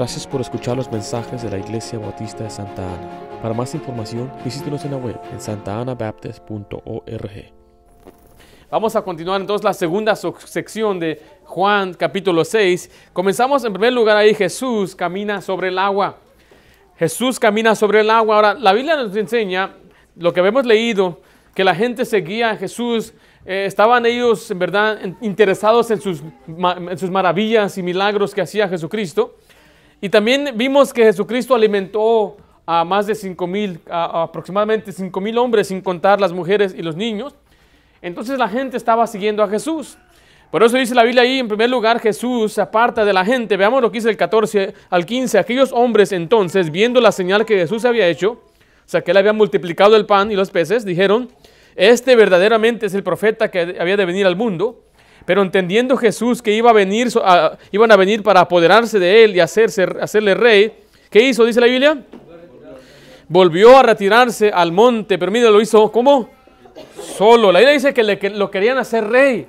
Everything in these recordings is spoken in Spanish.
Gracias por escuchar los mensajes de la Iglesia Bautista de Santa Ana. Para más información, visítenos en la web en santaanabaptist.org. Vamos a continuar entonces la segunda sección de Juan capítulo 6. Comenzamos en primer lugar ahí, Jesús camina sobre el agua. Jesús camina sobre el agua. Ahora, la Biblia nos enseña lo que hemos leído, que la gente seguía a Jesús, eh, estaban ellos en verdad interesados en en sus maravillas y milagros que hacía Jesucristo. Y también vimos que Jesucristo alimentó a más de 5 mil, aproximadamente 5 mil hombres, sin contar las mujeres y los niños. Entonces la gente estaba siguiendo a Jesús. Por eso dice la Biblia ahí, en primer lugar, Jesús se aparta de la gente. Veamos lo que dice el 14 al 15. Aquellos hombres entonces, viendo la señal que Jesús había hecho, o sea, que él había multiplicado el pan y los peces, dijeron, este verdaderamente es el profeta que había de venir al mundo. Pero entendiendo Jesús que iba a venir, iban a venir para apoderarse de él y hacerse, hacerle rey, ¿qué hizo? Dice la Biblia. Volvió a retirarse al monte, pero mira, lo hizo ¿cómo? Solo. La Biblia dice que, lo querían hacer rey.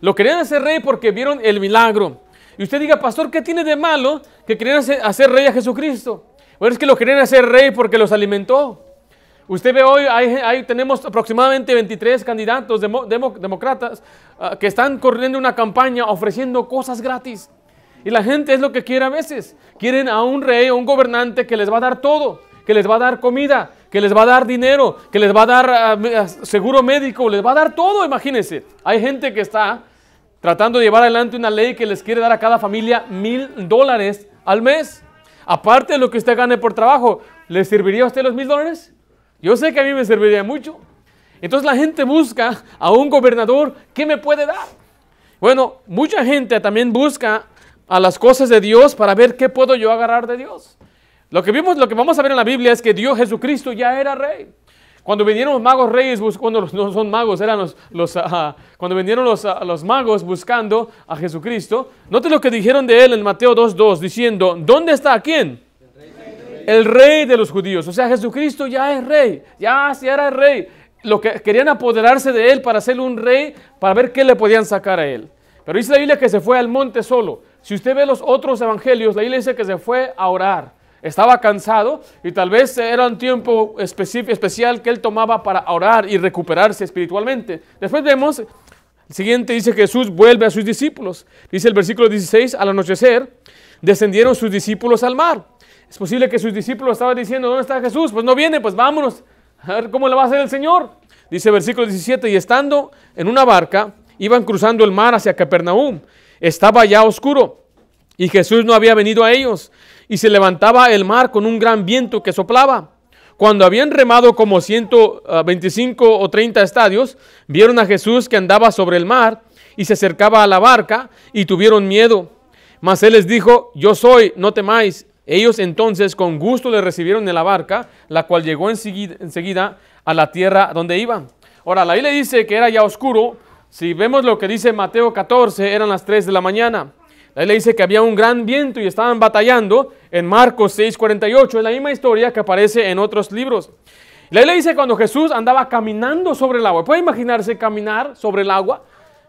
Lo querían hacer rey porque vieron el milagro. Y usted diga, pastor, ¿qué tiene de malo que querían hacer, rey a Jesucristo? Bueno, es que lo querían hacer rey porque los alimentó. Usted ve hoy, ahí tenemos aproximadamente 23 candidatos demócratas Ah, que están corriendo una campaña ofreciendo cosas gratis. Y la gente es lo que quiere a veces. Quieren a un rey o un gobernante que les va a dar todo, que les va a dar comida, que les va a dar dinero, que les va a dar ah, ah, seguro médico, les va a dar todo, imagínense. Hay gente que está tratando de llevar adelante una ley que les quiere dar a cada familia mil dólares al mes. Aparte de lo que usted gane por trabajo, ¿Les serviría a usted los mil dólares? Yo sé que a mí me serviría mucho. Entonces la gente busca a un gobernador ¿qué me puede dar. Bueno, mucha gente también busca a las cosas de Dios para ver qué puedo yo agarrar de Dios. Lo que vimos, lo que vamos a ver en la Biblia es que Dios Jesucristo ya era rey. Cuando vinieron los magos reyes, cuando no son magos, eran los, ah, ah, cuando vinieron ah, los, magos buscando a Jesucristo, note lo que dijeron de él en Mateo 2.2, diciendo, ¿dónde está quién? El rey, de los judíos. O sea, Jesucristo ya es rey, ya, ya era rey lo que querían apoderarse de él para hacerle un rey, para ver qué le podían sacar a él. Pero dice la Biblia que se fue al monte solo. Si usted ve los otros evangelios, la Biblia dice que se fue a orar. Estaba cansado y tal vez era un tiempo especial que él tomaba para orar y recuperarse espiritualmente. Después vemos, el siguiente dice Jesús vuelve a sus discípulos. Dice el versículo 16, al anochecer descendieron sus discípulos al mar. Es posible que sus discípulos estaban diciendo, ¿dónde está Jesús? Pues no viene, pues vámonos. A ver cómo le va a hacer el Señor. Dice versículo 17, y estando en una barca, iban cruzando el mar hacia Capernaum. Estaba ya oscuro y Jesús no había venido a ellos. Y se levantaba el mar con un gran viento que soplaba. Cuando habían remado como 125 ah, o 30 estadios, vieron a Jesús que andaba sobre el mar y se acercaba a la barca y tuvieron miedo. Mas él les dijo, yo soy, no temáis. Ellos entonces con gusto le recibieron en la barca, la cual llegó enseguida, a la tierra donde iban. Ahora, la Biblia dice que era ya oscuro. Si vemos lo que dice Mateo 14, eran las 3 de la mañana. La Biblia dice que había un gran viento y estaban batallando en Marcos 6:48. Es la misma historia que aparece en otros libros. La Biblia dice cuando Jesús andaba caminando sobre el agua. ¿Puede imaginarse caminar sobre el agua?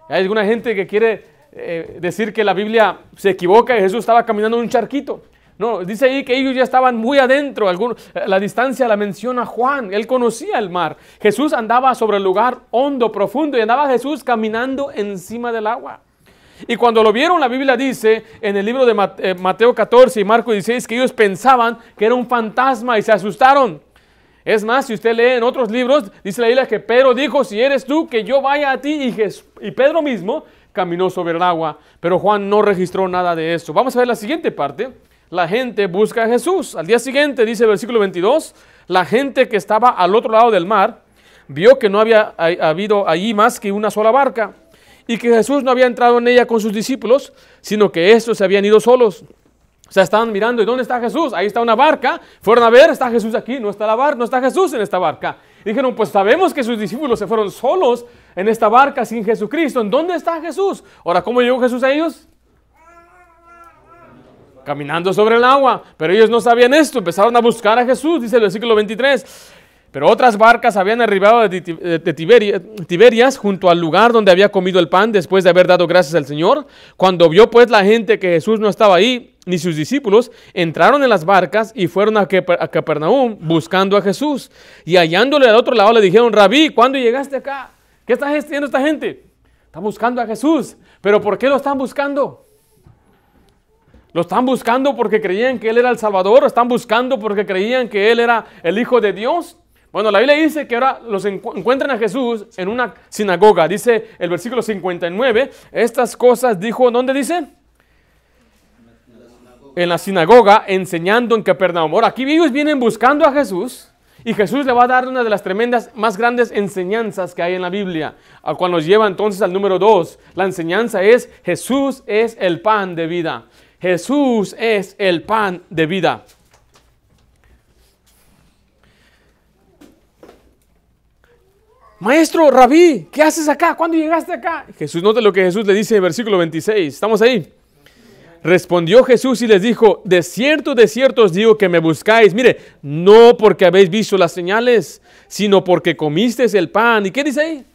Hay alguna gente que quiere eh, decir que la Biblia se equivoca y Jesús estaba caminando en un charquito. No, dice ahí que ellos ya estaban muy adentro. Eh, la distancia la menciona Juan. Él conocía el mar. Jesús andaba sobre el lugar hondo, profundo, y andaba Jesús caminando encima del agua. Y cuando lo vieron, la Biblia dice en el libro de eh, Mateo 14 y Marco 16 que ellos pensaban que era un fantasma y se asustaron. Es más, si usted lee en otros libros, dice la Biblia que Pedro dijo, si eres tú, que yo vaya a ti. Y, y Pedro mismo caminó sobre el agua. Pero Juan no registró nada de eso. Vamos a ver la siguiente parte la gente busca a Jesús. Al día siguiente, dice el versículo 22, la gente que estaba al otro lado del mar vio que no había habido allí más que una sola barca y que Jesús no había entrado en ella con sus discípulos, sino que estos se habían ido solos. O sea, estaban mirando, ¿y dónde está Jesús? Ahí está una barca. Fueron a ver, está Jesús aquí, no está la barca, no está Jesús en esta barca. dijeron, pues sabemos que sus discípulos se fueron solos en esta barca sin Jesucristo. ¿En dónde está Jesús? Ahora, ¿cómo llegó Jesús a ellos? caminando sobre el agua. Pero ellos no sabían esto, empezaron a buscar a Jesús, dice el versículo 23. Pero otras barcas habían arribado de Tiberias junto al lugar donde había comido el pan después de haber dado gracias al Señor. Cuando vio pues la gente que Jesús no estaba ahí, ni sus discípulos, entraron en las barcas y fueron a, Capernaum buscando a Jesús. Y hallándole al otro lado le dijeron, Rabí, ¿cuándo llegaste acá? ¿Qué está haciendo esta gente? Está buscando a Jesús. ¿Pero por qué lo están buscando? ¿Lo están buscando porque creían que Él era el Salvador? están buscando porque creían que Él era el Hijo de Dios? Bueno, la Biblia dice que ahora los encuentran a Jesús en una sinagoga. Dice el versículo 59, estas cosas dijo, ¿dónde dice? en la sinagoga enseñando en Capernaum. Ahora, aquí ellos vienen buscando a Jesús y Jesús le va a dar una de las tremendas, más grandes enseñanzas que hay en la Biblia. Ah, cuando nos lleva entonces al número 2, la enseñanza es Jesús es el pan de vida. Jesús es el pan de vida. Maestro, rabí, ¿qué haces acá? ¿Cuándo llegaste acá? Jesús, note lo que Jesús le dice en versículo 26. Estamos ahí. Respondió Jesús y les dijo, de cierto, de cierto os digo que me buscáis. Mire, no porque habéis visto las señales, sino porque comisteis el pan. ¿Y qué dice ahí?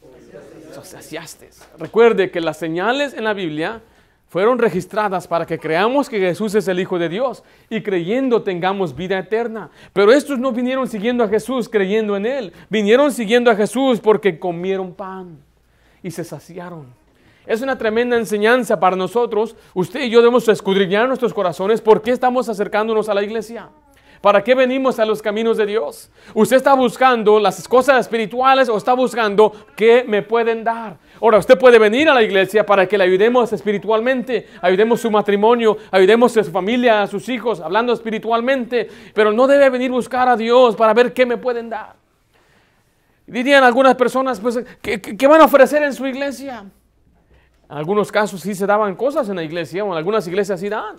Recuerde que las señales en la Biblia fueron registradas para que creamos que Jesús es el Hijo de Dios y creyendo tengamos vida eterna. Pero estos no vinieron siguiendo a Jesús creyendo en Él, vinieron siguiendo a Jesús porque comieron pan y se saciaron. Es una tremenda enseñanza para nosotros. Usted y yo debemos escudriñar nuestros corazones por qué estamos acercándonos a la iglesia. ¿Para qué venimos a los caminos de Dios? ¿Usted está buscando las cosas espirituales o está buscando qué me pueden dar? Ahora, usted puede venir a la iglesia para que le ayudemos espiritualmente, ayudemos su matrimonio, ayudemos a su familia, a sus hijos, hablando espiritualmente, pero no debe venir buscar a Dios para ver qué me pueden dar. Dirían algunas personas, pues, ¿qué, qué van a ofrecer en su iglesia? En algunos casos sí se daban cosas en la iglesia, o en algunas iglesias sí dan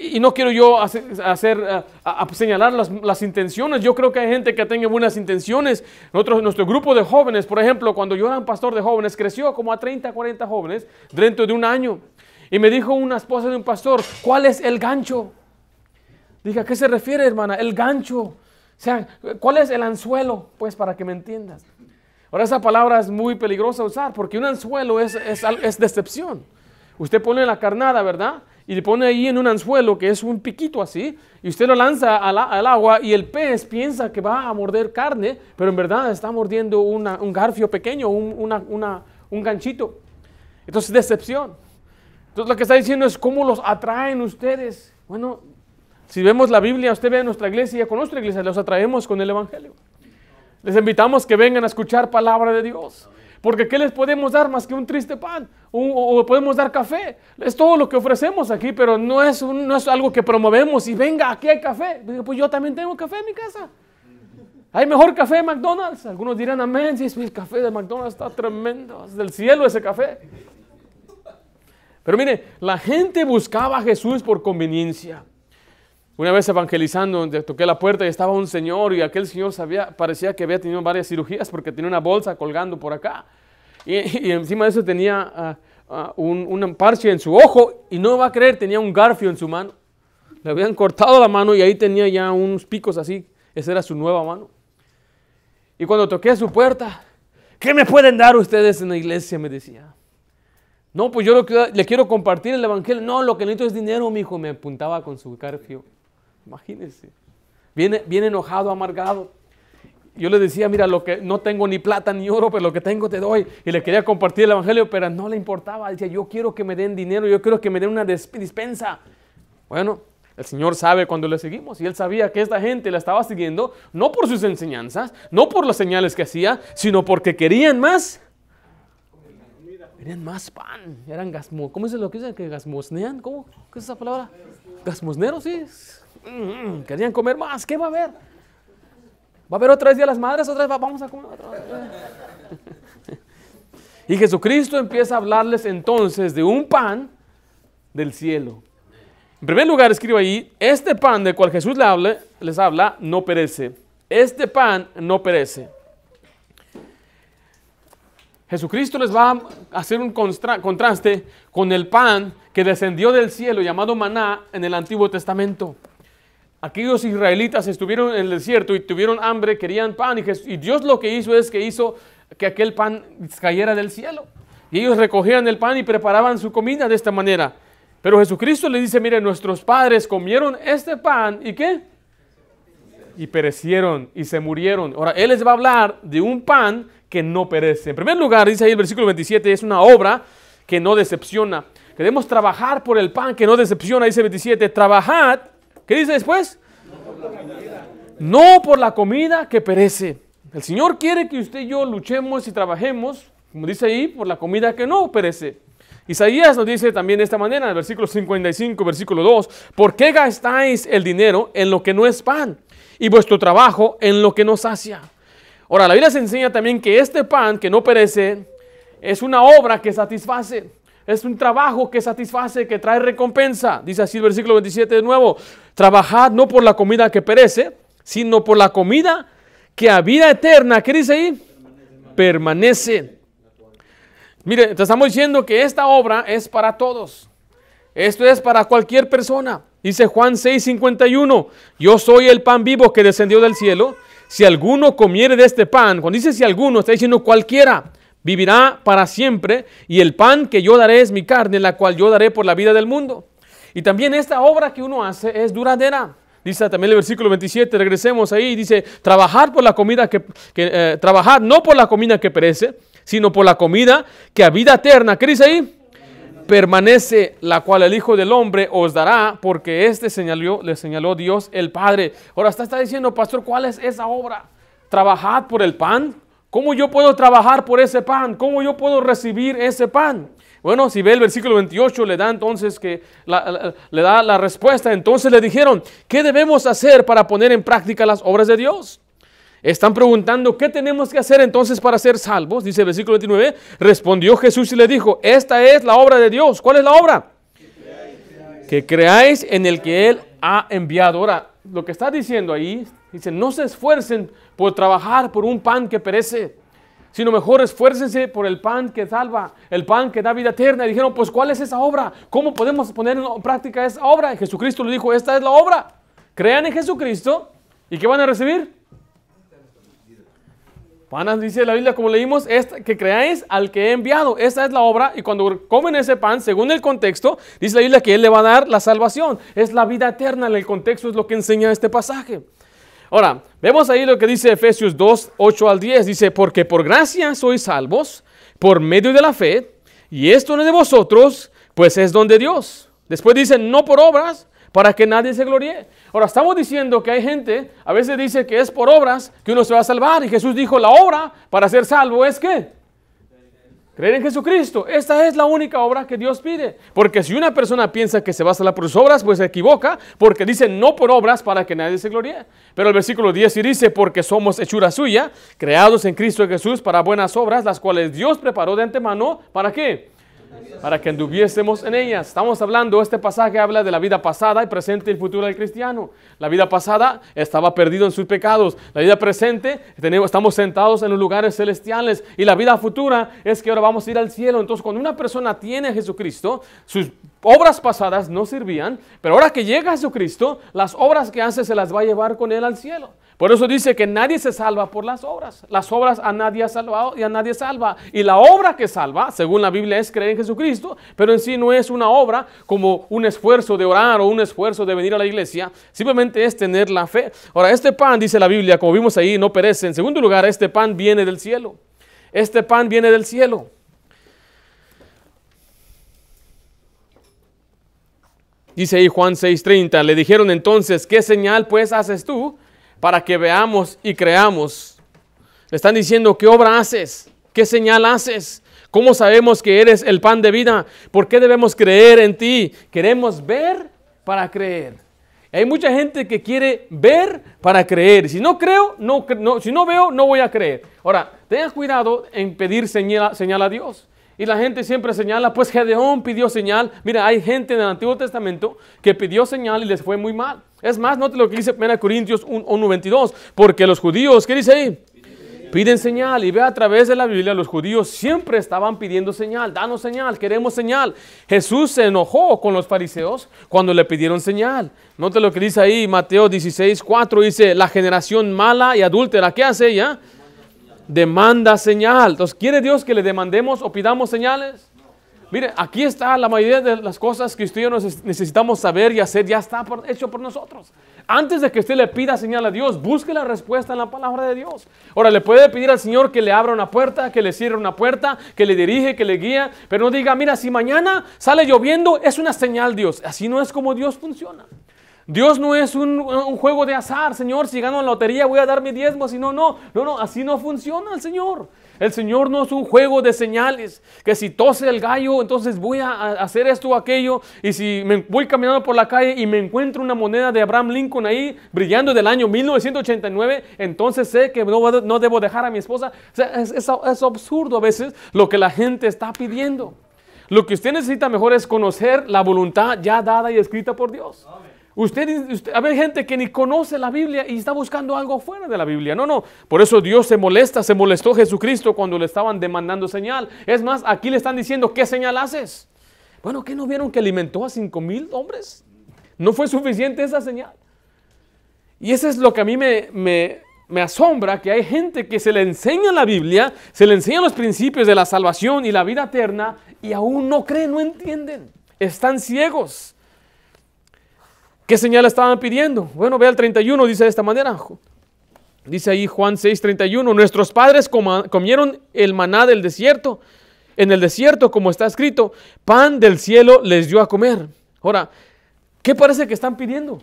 y no quiero yo hacer, eh, a, señalar las, intenciones. Yo creo que hay gente que tenga buenas intenciones. Nosotros, nuestro grupo de jóvenes, por ejemplo, cuando yo era un pastor de jóvenes, creció como a 30, 40 jóvenes dentro de un año. Y me dijo una esposa de un pastor, ¿cuál es el gancho? Dije, ¿a qué se refiere, hermana? El gancho. O sea, ¿cuál es el anzuelo? Pues para que me entiendas. Ahora, esa palabra es muy peligrosa usar porque un anzuelo es, es, es decepción. Usted pone la carnada, ¿verdad? y le pone ahí en un anzuelo que es un piquito así, y usted lo lanza al, agua y el pez piensa que va a morder carne, pero en verdad está mordiendo un garfio pequeño, un, una, un ganchito. Entonces, decepción. Entonces, lo que está diciendo es cómo los atraen ustedes. Bueno, si vemos la Biblia, usted ve a nuestra iglesia, con nuestra iglesia los atraemos con el Evangelio. Les invitamos que vengan a escuchar palabra de Dios. Porque ¿qué les podemos dar más que un triste pan? o podemos dar café. Es todo lo que ofrecemos aquí, pero no es, no es algo que promovemos y venga, aquí hay café. Pues yo también tengo café en mi casa. Hay mejor café de McDonald's. Algunos dirán amén. Sí, el café de McDonald's está tremendo. Es del cielo ese café. Pero mire, la gente buscaba a Jesús por conveniencia. Una vez evangelizando, toqué la puerta y estaba un señor y aquel señor sabía, parecía que había tenido varias cirugías porque tenía una bolsa colgando por acá. Y, encima de eso tenía ah, ah, un, parche en su ojo y no va a creer, tenía un garfio en su mano. Le habían cortado la mano y ahí tenía ya unos picos así. Esa era su nueva mano. Y cuando toqué a su puerta, ¿qué me pueden dar ustedes en la iglesia? Me decía. No, pues yo le quiero compartir el evangelio. No, lo que necesito es dinero, mi hijo. Me apuntaba con su garfio. Imagínense. Viene, viene enojado, amargado. Yo le decía, mira, lo que no tengo ni plata ni oro, pero lo que tengo te doy. Y le quería compartir el evangelio, pero no le importaba. Decía, yo quiero que me den dinero, yo quiero que me den una dispensa. Bueno, el Señor sabe cuando le seguimos y Él sabía que esta gente la estaba siguiendo, no por sus enseñanzas, no por las señales que hacía, sino porque querían más. Querían más pan, eran gasmos, ¿Cómo es lo que dicen? ¿Que gasmosnean? ¿Cómo? ¿Qué es esa palabra? Gasmosneros, sí. Mm, querían comer más, ¿qué va a haber? ¿Va a haber otra vez Día las Madres? ¿Otra vez vamos a comer? Otra vez? y Jesucristo empieza a hablarles entonces de un pan del cielo. En primer lugar, escribo ahí, este pan del cual Jesús les habla no perece. Este pan no perece. Jesucristo les va a hacer un contraste con el pan que descendió del cielo llamado maná en el Antiguo Testamento aquellos israelitas estuvieron en el desierto y tuvieron hambre, querían pan, y, Dios lo que hizo es que hizo que aquel pan cayera del cielo. Y ellos recogían el pan y preparaban su comida de esta manera. Pero Jesucristo le dice, mire, nuestros padres comieron este pan y qué? Y perecieron y se murieron. Ahora, Él les va a hablar de un pan que no perece. En primer lugar, dice ahí el versículo 27, es una obra que no decepciona. Queremos trabajar por el pan que no decepciona, dice 27, trabajad ¿Qué dice después? No por la comida que perece. El Señor quiere que usted y yo luchemos y trabajemos, como dice ahí, por la comida que no perece. Isaías nos dice también de esta manera, en el versículo 55, versículo 2, ¿por qué gastáis el dinero en lo que no es pan y vuestro trabajo en lo que no sacia? Ahora, la Biblia se enseña también que este pan que no perece es una obra que satisface. Es un trabajo que satisface, que trae recompensa. Dice así el versículo 27 de nuevo. Trabajad no por la comida que perece, sino por la comida que a vida eterna, ¿qué dice ahí? Permanece. Mire, te estamos diciendo que esta obra es para todos. Esto es para cualquier persona. Dice Juan 6:51, yo soy el pan vivo que descendió del cielo. Si alguno comiere de este pan, cuando dice si alguno, está diciendo cualquiera vivirá para siempre, y el pan que yo daré es mi carne, la cual yo daré por la vida del mundo. Y también esta obra que uno hace es duradera. Dice también el versículo 27, regresemos ahí, dice, trabajar por la comida que, eh, trabajar no por la comida que perece, sino por la comida que a vida eterna, ¿qué dice ahí? Permanece la cual el Hijo del Hombre os dará, porque este señaló, le señaló Dios el Padre. Ahora está, está diciendo, pastor, ¿cuál es esa obra? Trabajad por el pan ¿Cómo yo puedo trabajar por ese pan? ¿Cómo yo puedo recibir ese pan? Bueno, si ve el versículo 28, le da entonces que la, le da la respuesta. Entonces le dijeron, ¿qué debemos hacer para poner en práctica las obras de Dios? Están preguntando, ¿qué tenemos que hacer entonces para ser salvos? Dice el versículo 29, respondió Jesús y le dijo, esta es la obra de Dios. ¿Cuál es la obra? Que creáis, que creáis en el que Él ha enviado. Ahora, lo que está diciendo ahí, dice, no se esfuercen por trabajar por un pan que perece, sino mejor esfuércense por el pan que salva, el pan que da vida eterna. Y dijeron, pues ¿cuál es esa obra? ¿Cómo podemos poner en práctica esa obra? Y Jesucristo le dijo, esta es la obra. Crean en Jesucristo y que van a recibir? Panas dice la Biblia, como leímos, que creáis al que he enviado. Esta es la obra. Y cuando comen ese pan, según el contexto, dice la Biblia que Él le va a dar la salvación. Es la vida eterna. En el contexto es lo que enseña este pasaje. Ahora, vemos ahí lo que dice Efesios 2, 8 al 10. Dice, porque por gracia sois salvos, por medio de la fe, y esto no es de vosotros, pues es don de Dios. Después dice, no por obras, para que nadie se gloríe. Ahora, estamos diciendo que hay gente, a veces dice que es por obras que uno se va a salvar. Y Jesús dijo, la obra para ser salvo es qué? Creer en Jesucristo. Esta es la única obra que Dios pide. Porque si una persona piensa que se va a salvar por sus obras, pues se equivoca, porque dice no por obras para que nadie se gloríe. Pero el versículo 10 sí dice, porque somos hechura suya, creados en Cristo Jesús para buenas obras, las cuales Dios preparó de antemano, ¿para qué? para que anduviésemos en ellas. Estamos hablando, este pasaje habla de la vida pasada y presente y el futuro del cristiano. La vida pasada estaba perdido en sus pecados. La vida presente tenemos, estamos sentados en los lugares celestiales. Y la vida futura es que ahora vamos a ir al cielo. Entonces, cuando una persona tiene a Jesucristo, sus obras pasadas no servían, pero ahora que llega Jesucristo, las obras que hace se las va a llevar con él al cielo. Por eso dice que nadie se salva por las obras. Las obras a nadie ha salvado y a nadie salva. Y la obra que salva, según la Biblia, es creer en Jesucristo, pero en sí no es una obra como un esfuerzo de orar o un esfuerzo de venir a la iglesia. Simplemente es tener la fe. Ahora, este pan, dice la Biblia, como vimos ahí, no perece. En segundo lugar, este pan viene del cielo. Este pan viene del cielo. Dice ahí Juan 6:30, le dijeron entonces, ¿qué señal pues haces tú para que veamos y creamos. Le están diciendo, ¿qué obra haces? ¿Qué señal haces? ¿Cómo sabemos que eres el pan de vida? ¿Por qué debemos creer en ti? Queremos ver para creer. Hay mucha gente que quiere ver para creer. Si no creo, no, si no veo, no voy a creer. Ahora, ten cuidado en pedir señal a Dios. Y la gente siempre señala, pues Gedeón pidió señal. Mira, hay gente en el Antiguo Testamento que pidió señal y les fue muy mal. Es más, note lo que dice 1 Corintios 1.92, porque los judíos, ¿qué dice ahí? Piden señal y ve a través de la Biblia, los judíos siempre estaban pidiendo señal, danos señal, queremos señal. Jesús se enojó con los fariseos cuando le pidieron señal. Note lo que dice ahí Mateo 16.4, dice, la generación mala y adúltera, ¿qué hace ella? demanda señal. Entonces, ¿quiere Dios que le demandemos o pidamos señales? Mire, aquí está la mayoría de las cosas que usted y yo necesitamos saber y hacer, ya está hecho por nosotros. Antes de que usted le pida señal a Dios, busque la respuesta en la palabra de Dios. Ahora, le puede pedir al Señor que le abra una puerta, que le cierre una puerta, que le dirige, que le guíe, pero no diga, mira, si mañana sale lloviendo, es una señal Dios. Así no es como Dios funciona. Dios no es un, juego de azar, Señor, si gano la lotería voy a dar mi diezmo, si no, no, no, no, así no funciona el Señor. El Señor no es un juego de señales, que si tose el gallo, entonces voy a hacer esto o aquello, y si me voy caminando por la calle y me encuentro una moneda de Abraham Lincoln ahí brillando del año 1989, entonces sé que no, debo dejar a mi esposa. O sea, es, es absurdo a veces lo que la gente está pidiendo. Lo que usted necesita mejor es conocer la voluntad ya dada y escrita por Dios. Amén. Usted, a ver, gente que ni conoce la Biblia y está buscando algo fuera de la Biblia. No, no. Por eso Dios se molesta, se molestó Jesucristo cuando le estaban demandando señal. Es más, aquí le están diciendo, ¿qué señal haces? Bueno, ¿qué no vieron que alimentó a cinco mil hombres? ¿No fue suficiente esa señal? Y eso es lo que a mí me, me, asombra, que hay gente que se le enseña la Biblia, se le enseña los principios de la salvación y la vida eterna y aún no creen, no entienden. Están ciegos. ¿Qué señal estaban pidiendo? Bueno, ve al 31, dice de esta manera. Dice ahí Juan 6:31, nuestros padres comieron el maná del desierto, en el desierto, como está escrito, pan del cielo les dio a comer. Ahora, ¿qué parece que están pidiendo?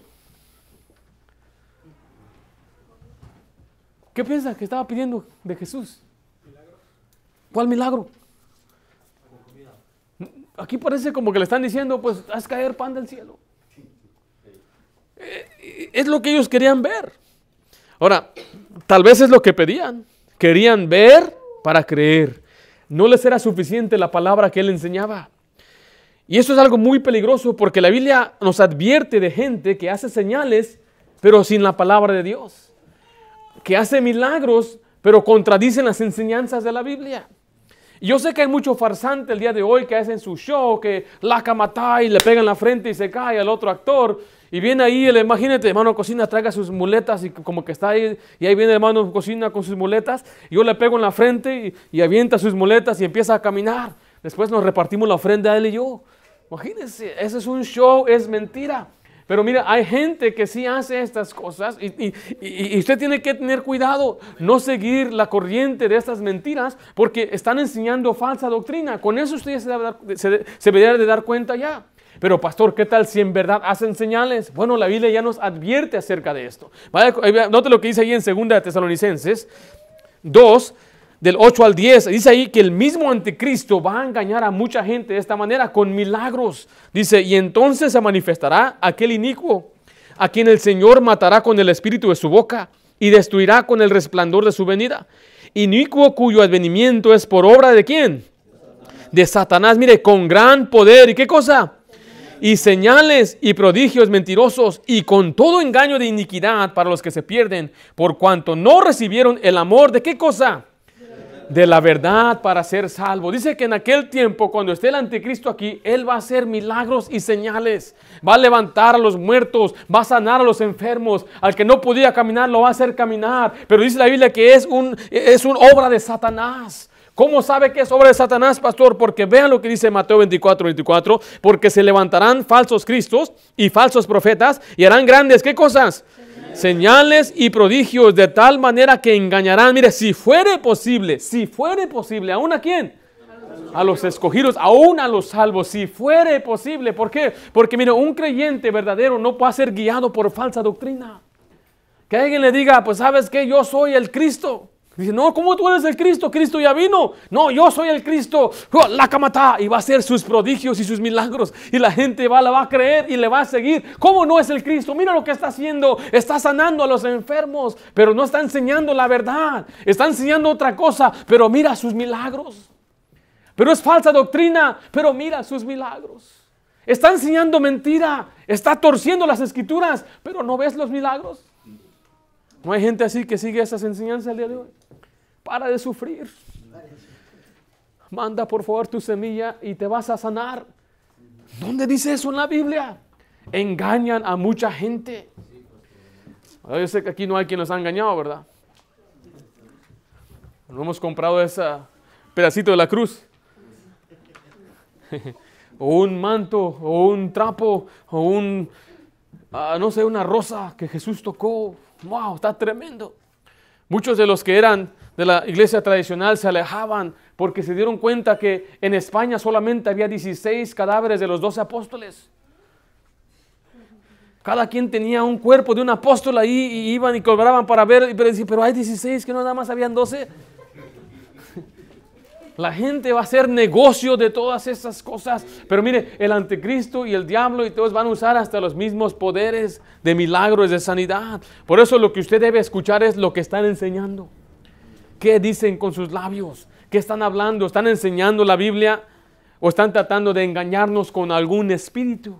¿Qué piensa que estaba pidiendo de Jesús? ¿Cuál milagro? Aquí parece como que le están diciendo, pues haz caer pan del cielo es lo que ellos querían ver. Ahora, tal vez es lo que pedían. Querían ver para creer. No les era suficiente la palabra que él enseñaba. Y eso es algo muy peligroso porque la Biblia nos advierte de gente que hace señales pero sin la palabra de Dios. Que hace milagros pero contradicen las enseñanzas de la Biblia. Yo sé que hay mucho farsantes el día de hoy que hacen su show, que la mata y le pegan la frente y se cae al otro actor. Y viene ahí el, imagínate, hermano cocina, traiga sus muletas y como que está ahí, y ahí viene el hermano cocina con sus muletas. Y yo le pego en la frente y, avienta sus muletas y empieza a caminar. Después nos repartimos la ofrenda él y yo. Imagínense, ese es un show, es mentira. Pero mira, hay gente que sí hace estas cosas y, usted tiene que tener cuidado, no seguir la corriente de estas mentiras porque están enseñando falsa doctrina. Con eso usted se, se, debería de dar cuenta ya. Pero pastor, ¿qué tal si en verdad hacen señales? Bueno, la Biblia ya nos advierte acerca de esto. note lo que dice ahí en 2 Tesalonicenses 2, del 8 al 10, dice ahí que el mismo anticristo va a engañar a mucha gente de esta manera, con milagros. Dice, y entonces se manifestará aquel inicuo, a quien el Señor matará con el espíritu de su boca y destruirá con el resplandor de su venida. Inicuo cuyo advenimiento es por obra de quién? De Satanás, mire, con gran poder. ¿Y qué cosa? Y señales y prodigios mentirosos y con todo engaño de iniquidad para los que se pierden, por cuanto no recibieron el amor de qué cosa? de la verdad para ser salvo. Dice que en aquel tiempo, cuando esté el anticristo aquí, Él va a hacer milagros y señales. Va a levantar a los muertos, va a sanar a los enfermos. Al que no podía caminar, lo va a hacer caminar. Pero dice la Biblia que es, un, es una obra de Satanás. ¿Cómo sabe que es obra de Satanás, pastor? Porque vean lo que dice Mateo 24, 24. Porque se levantarán falsos cristos y falsos profetas y harán grandes, ¿qué cosas? Señales y prodigios de tal manera que engañarán. Mire, si fuere posible, si fuere posible, ¿aún a quién? A los escogidos, aún a los salvos, si fuere posible. ¿Por qué? Porque mire, un creyente verdadero no puede ser guiado por falsa doctrina. Que alguien le diga, pues sabes que yo soy el Cristo. Dice, no, ¿cómo tú eres el Cristo? Cristo ya vino. No, yo soy el Cristo. Oh, la camata Y va a hacer sus prodigios y sus milagros. Y la gente va, la va a creer y le va a seguir. ¿Cómo no es el Cristo? Mira lo que está haciendo. Está sanando a los enfermos, pero no está enseñando la verdad. Está enseñando otra cosa, pero mira sus milagros. Pero es falsa doctrina, pero mira sus milagros. Está enseñando mentira, está torciendo las escrituras, pero no ves los milagros. No hay gente así que sigue esas enseñanzas el día de hoy para de sufrir. Manda por favor tu semilla y te vas a sanar. ¿Dónde dice eso en la Biblia? Engañan a mucha gente. Yo sé que aquí no hay quien nos ha engañado, ¿verdad? No hemos comprado ese pedacito de la cruz. o un manto, o un trapo, o un, ah, no sé, una rosa que Jesús tocó. ¡Wow! Está tremendo. Muchos de los que eran de la iglesia tradicional se alejaban porque se dieron cuenta que en España solamente había 16 cadáveres de los 12 apóstoles. Cada quien tenía un cuerpo de un apóstol ahí y iban y cobraban para ver, pero pero hay 16 que no nada más habían 12. La gente va a hacer negocio de todas esas cosas. Pero mire, el anticristo y el diablo y todos van a usar hasta los mismos poderes de milagros, de sanidad. Por eso lo que usted debe escuchar es lo que están enseñando. ¿Qué dicen con sus labios? ¿Qué están hablando? ¿Están enseñando la Biblia o están tratando de engañarnos con algún espíritu?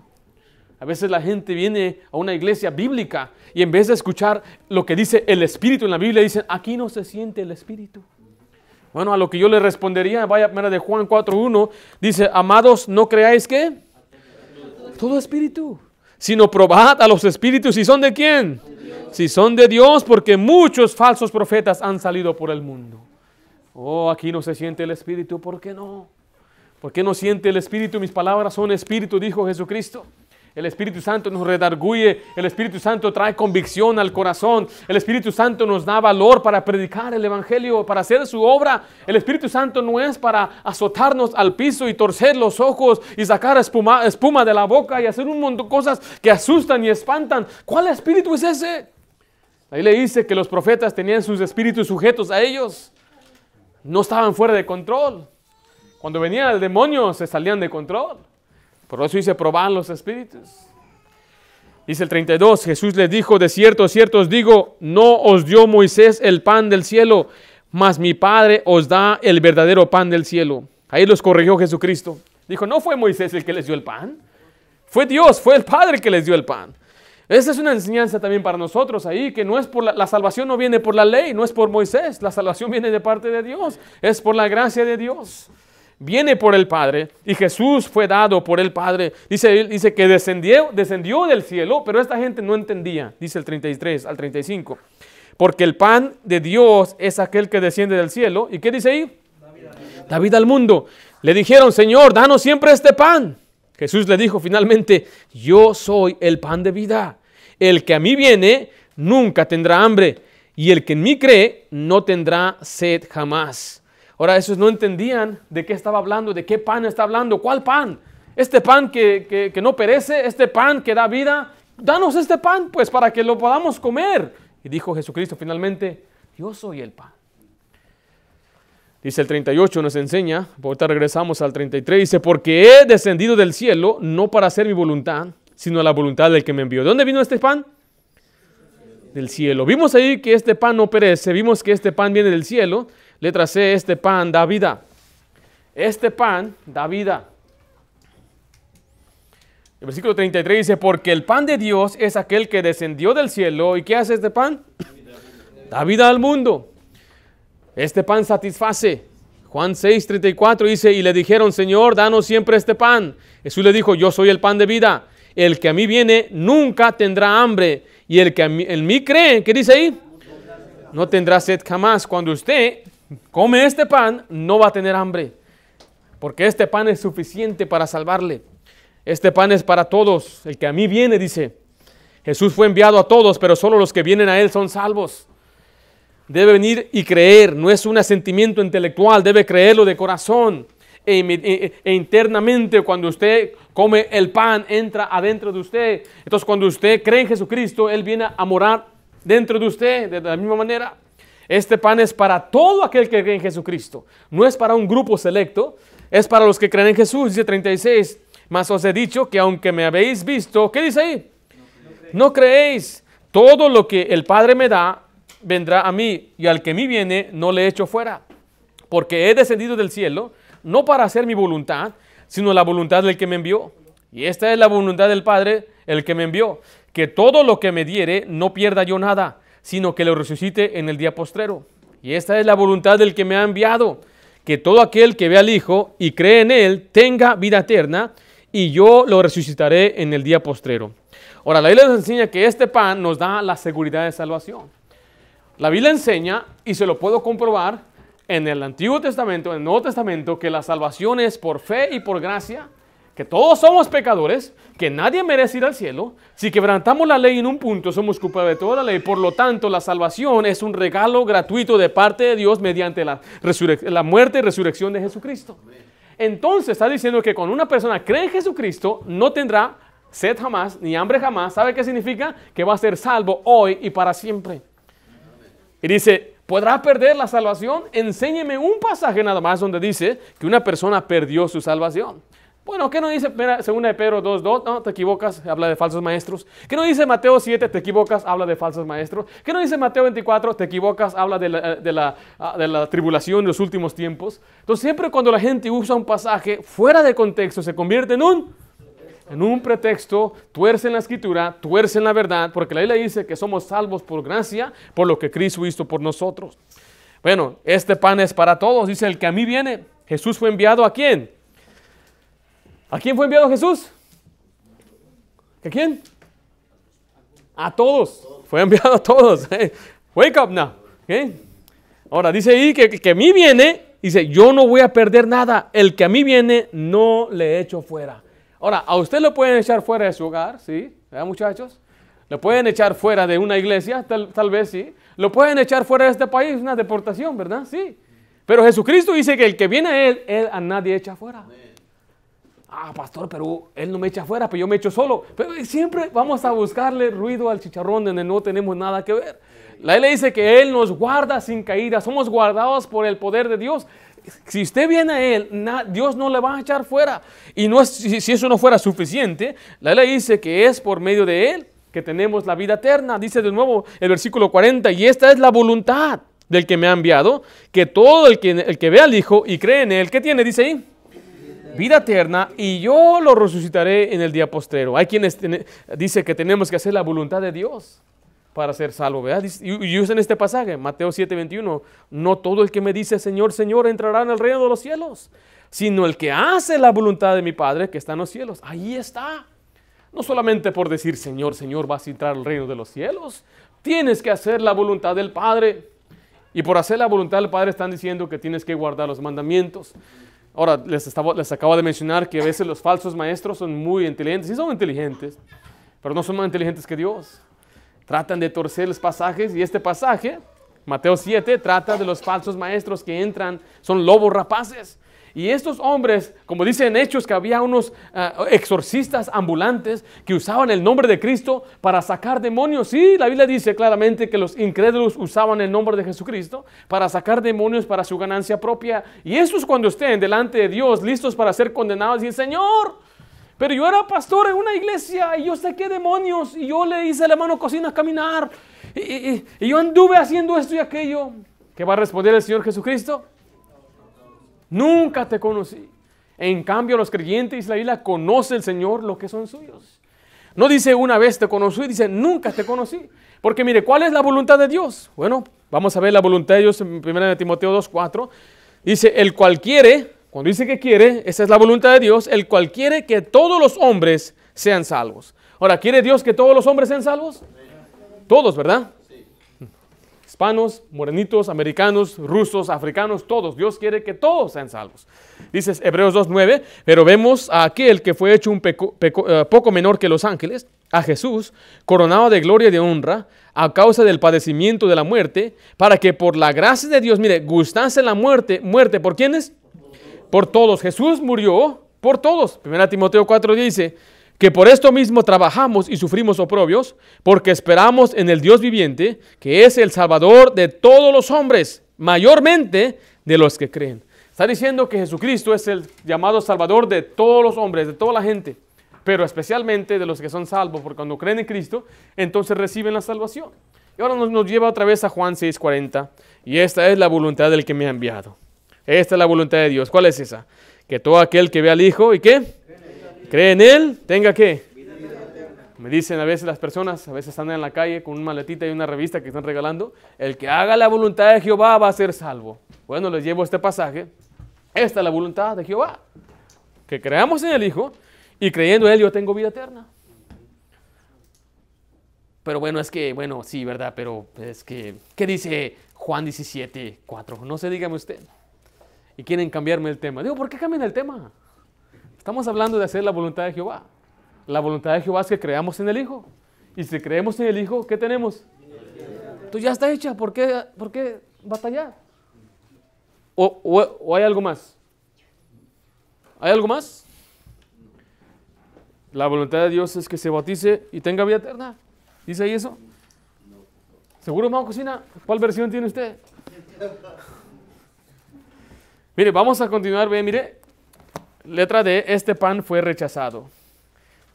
A veces la gente viene a una iglesia bíblica y en vez de escuchar lo que dice el espíritu en la Biblia, dicen, aquí no se siente el espíritu. Bueno, a lo que yo le respondería, vaya primera de Juan 4.1, dice, amados, no creáis que todo espíritu sino probad a los espíritus si son de quién. si son de Dios, porque muchos falsos profetas han salido por el mundo. Oh, aquí no se siente el espíritu, ¿por qué no? ¿Por qué no siente el espíritu? Mis palabras son espíritu, dijo Jesucristo. El Espíritu Santo nos redarguye, el Espíritu Santo trae convicción al corazón, el Espíritu Santo nos da valor para predicar el Evangelio, para hacer su obra. El Espíritu Santo no es para azotarnos al piso y torcer los ojos y sacar espuma, espuma de la boca y hacer un montón de cosas que asustan y espantan. ¿Cuál espíritu es ese? Ahí le dice que los profetas tenían sus espíritus sujetos a ellos. No estaban fuera de control. Cuando venía el demonio se salían de control. Por eso dice, proban los espíritus. Dice el 32, Jesús les dijo, de cierto, cierto os digo, no os dio Moisés el pan del cielo, mas mi Padre os da el verdadero pan del cielo. Ahí los corrigió Jesucristo. Dijo, no fue Moisés el que les dio el pan, fue Dios, fue el Padre que les dio el pan. Esa es una enseñanza también para nosotros ahí, que no es por la, la, salvación no viene por la ley, no es por Moisés, la salvación viene de parte de Dios, es por la gracia de Dios viene por el Padre y Jesús fue dado por el Padre. Dice, dice que descendió, descendió del cielo, pero esta gente no entendía, dice el 33 al 35. Porque el pan de Dios es aquel que desciende del cielo. ¿Y qué dice ahí? Da vida al mundo. Le dijeron, Señor, danos siempre este pan. Jesús le dijo finalmente, yo soy el pan de vida. El que a mí viene nunca tendrá hambre y el que en mí cree no tendrá sed jamás. Ahora, esos no entendían de qué estaba hablando, de qué pan está hablando, cuál pan. Este pan que, no perece, este pan que da vida, danos este pan pues para que lo podamos comer. Y dijo Jesucristo finalmente, yo soy el pan. Dice el 38, nos enseña, ahorita regresamos al 33, dice, porque he descendido del cielo no para hacer mi voluntad, sino la voluntad del que me envió. ¿De dónde vino este pan? Del cielo. Vimos ahí que este pan no perece, vimos que este pan viene del cielo. Letra C, este pan da vida. Este pan da vida. El versículo 33 dice, porque el pan de Dios es aquel que descendió del cielo. ¿Y qué hace este pan? Da vida, al mundo. Este pan satisface. Juan 6, 34 dice, y le dijeron, Señor, danos siempre este pan. Jesús le dijo, yo soy el pan de vida. El que a mí viene nunca tendrá hambre. Y el que en mí cree, ¿qué dice ahí? No tendrá sed jamás. Cuando usted come este pan, no va a tener hambre, porque este pan es suficiente para salvarle. Este pan es para todos. El que a mí viene, dice, Jesús fue enviado a todos, pero solo los que vienen a Él son salvos. Debe venir y creer, no es un asentimiento intelectual, debe creerlo de corazón. E, e, e, e internamente cuando usted come el pan, entra adentro de usted. Entonces cuando usted cree en Jesucristo, Él viene a morar dentro de usted de la misma manera. Este pan es para todo aquel que cree en Jesucristo. No es para un grupo selecto, es para los que creen en Jesús. Dice 36, mas os he dicho que aunque me habéis visto, ¿qué dice ahí? No, creéis. Todo lo que el Padre me da, vendrá a mí, y al que mí viene, no le echo fuera. Porque he descendido del cielo, no para hacer mi voluntad, sino la voluntad del que me envió. Y esta es la voluntad del Padre, el que me envió, que todo lo que me diere, no pierda yo nada, sino que lo resucite en el día postrero. Y esta es la voluntad del que me ha enviado, que todo aquel que ve al Hijo y cree en Él tenga vida eterna, y yo lo resucitaré en el día postrero. Ahora, la Biblia nos enseña que este pan nos da la seguridad de salvación. La Biblia enseña, y se lo puedo comprobar, en el Antiguo Testamento, en el Nuevo Testamento, que la salvación es por fe y por gracia que todos somos pecadores, que nadie merece ir al cielo. Si quebrantamos la ley en un punto, somos culpables de toda la ley. Por lo tanto, la salvación es un regalo gratuito de parte de Dios mediante la, la muerte y resurrección de Jesucristo. Entonces está diciendo que cuando una persona cree en Jesucristo, no tendrá sed jamás, ni hambre jamás. ¿Sabe qué significa? Que va a ser salvo hoy y para siempre. Y dice, ¿podrá perder la salvación? Enséñeme un pasaje nada más donde dice que una persona perdió su salvación. Bueno, ¿qué no dice segunda de Pedro 2.2? No, te equivocas, habla de falsos maestros. ¿Qué no dice Mateo 7? Te equivocas, habla de falsos maestros. ¿Qué no dice Mateo 24? Te equivocas, habla de la, eh, de ah, de tribulación los últimos tiempos. Entonces, siempre cuando la gente usa un pasaje fuera de contexto, se convierte en un en un pretexto, la escritura, tuerce en la verdad, porque la Biblia dice que somos salvos por gracia, por lo que Cristo hizo por nosotros. Bueno, este pan es para todos, dice el que a mí viene. Jesús fue enviado a quién? ¿A quién fue enviado Jesús? ¿A quién? A todos. Fue enviado a todos. wake up now. Ahora dice ahí que, que a mí viene, dice, yo no voy a perder nada. El que a mí viene, no le echo fuera. Ahora, a usted lo pueden echar fuera de su hogar, ¿sí? ¿Verdad, muchachos? Lo pueden echar fuera de una iglesia, tal, vez sí. Lo pueden echar fuera de este país, una deportación, ¿verdad? Sí. Pero Jesucristo dice que el que viene a Él, Él a nadie echa fuera ah, pastor, pero él no me echa afuera, pero yo me echo solo. Pero siempre vamos a buscarle ruido al chicharrón donde no tenemos nada que ver. La ley dice que Él nos guarda sin caída, somos guardados por el poder de Dios. Si usted viene a Él, Dios no le va a echar fuera. Y no si, eso no fuera suficiente, la ley dice que es por medio de Él que tenemos la vida eterna. Dice de nuevo el versículo 40, y esta es la voluntad del que me ha enviado, que todo el que, el que ve al Hijo y cree en Él, ¿qué tiene? Dice ahí vida eterna y yo lo resucitaré en el día postrero. Hay quienes dice que tenemos que hacer la voluntad de Dios para ser salvo, ¿verdad? Y usan este pasaje, Mateo 7, 21, no todo el que me dice Señor, Señor entrará en el reino de los cielos, sino el que hace la voluntad de mi Padre que está en los cielos. Ahí está. No solamente por decir Señor, Señor, vas a entrar al reino de los cielos, tienes que hacer la voluntad del Padre. Y por hacer la voluntad del Padre están diciendo que tienes que guardar los mandamientos. Ahora, les, estaba, les acabo de mencionar que a veces los falsos maestros son muy inteligentes, y son inteligentes, pero no son más inteligentes que Dios. Tratan de torcer los pasajes y este pasaje, Mateo 7, trata de los falsos maestros que entran, son lobos rapaces. Y estos hombres, como dicen Hechos, que había unos ah, exorcistas ambulantes que usaban el nombre de Cristo para sacar demonios. Sí, la Biblia dice claramente que los incrédulos usaban el nombre de Jesucristo para sacar demonios para su ganancia propia. Y eso es cuando estén delante de Dios, listos para ser condenados, y el Señor, pero yo era pastor en una iglesia y yo saqué demonios y yo le hice la mano cocina caminar y yo anduve haciendo esto y aquello. ¿Qué va a responder el Señor Jesucristo? nunca te conocí. En cambio, los creyentes de isla conoce el Señor lo que son suyos. No dice una vez te conocí, dice nunca te conocí. Porque mire, ¿cuál es la voluntad de Dios? Bueno, vamos a ver la voluntad de Dios en 1 Timoteo 2.4. Dice, el cual quiere, cuando dice que quiere, esa es la voluntad de Dios, el cual quiere que todos los hombres sean salvos. Ahora, ¿quiere Dios que todos los hombres sean salvos? Todos, ¿verdad? hispanos, morenitos, americanos, rusos, africanos, todos. Dios quiere que todos sean salvos. Dices Hebreos 2.9, pero vemos a aquel que fue hecho un eh, poco menor que los ángeles, a Jesús, coronado de gloria y de honra, a causa del padecimiento de la muerte, para que por la gracia de Dios, mire, gustase la muerte. ¿Muerte por quiénes? Por todos. Jesús murió por todos. Primera Timoteo 4 dice, que por esto mismo trabajamos y sufrimos oprobios, porque esperamos en el Dios viviente, que es el Salvador de todos los hombres, mayormente de los que creen. Está diciendo que Jesucristo es el llamado Salvador de todos los hombres, de toda la gente, pero especialmente de los que son salvos, porque cuando creen en Cristo, entonces reciben la salvación. Y ahora nos, nos lleva otra vez a Juan 6:40, y esta es la voluntad del que me ha enviado. Esta es la voluntad de Dios. ¿Cuál es esa? Que todo aquel que ve al Hijo y qué? cree en Él, tenga que. Me dicen a veces las personas, a veces andan en la calle con una maletita y una revista que están regalando, el que haga la voluntad de Jehová va a ser salvo. Bueno, les llevo este pasaje. Esta es la voluntad de Jehová. Que creamos en el Hijo y creyendo en Él yo tengo vida eterna. Pero bueno, es que, bueno, sí, ¿verdad? Pero es que, ¿qué dice Juan 17, 4? No se dígame usted. Y quieren cambiarme el tema. Digo, ¿por qué cambian el tema? Estamos hablando de hacer la voluntad de Jehová. La voluntad de Jehová es que creamos en el Hijo. Y si creemos en el Hijo, ¿qué tenemos? Tú ya está hecha. ¿Por qué, batallar? O, hay algo más? ¿Hay algo más? La voluntad de Dios es que se bautice y tenga vida eterna. ¿Dice ahí eso? Seguro, más Cocina. ¿Cuál versión tiene usted? mire, vamos a continuar. mire, Letra de este pan fue rechazado.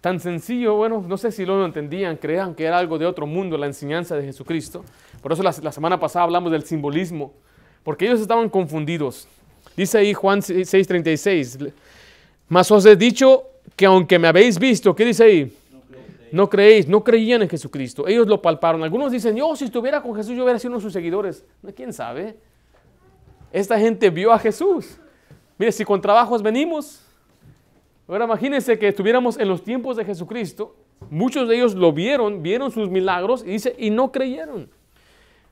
Tan sencillo, bueno, no sé si lo entendían, crean que era algo de otro mundo la enseñanza de Jesucristo. Por eso la, semana pasada hablamos del simbolismo, porque ellos estaban confundidos. Dice ahí Juan 6:36, mas os he dicho que aunque me habéis visto, ¿qué dice ahí? No creéis, no creían en Jesucristo. Ellos lo palparon. Algunos dicen, yo oh, si estuviera con Jesús, yo hubiera sido uno de sus seguidores. ¿Quién sabe? Esta gente vio a Jesús. Mire, si con trabajos venimos, ahora imagínense que estuviéramos en los tiempos de Jesucristo, muchos de ellos lo vieron, vieron sus milagros y dice, y no creyeron.